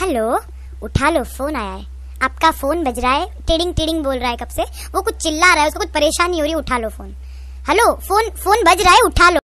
hello उठा लो phone आया है आपका फोन बज रहा है टिडिंग टिडिंग बोल रहा है कब से वो कुछ चिल्ला रहा है उसको कुछ परेशानी हो रही है उठा लो फोन हेलो फोन फोन बज रहा है उठा लो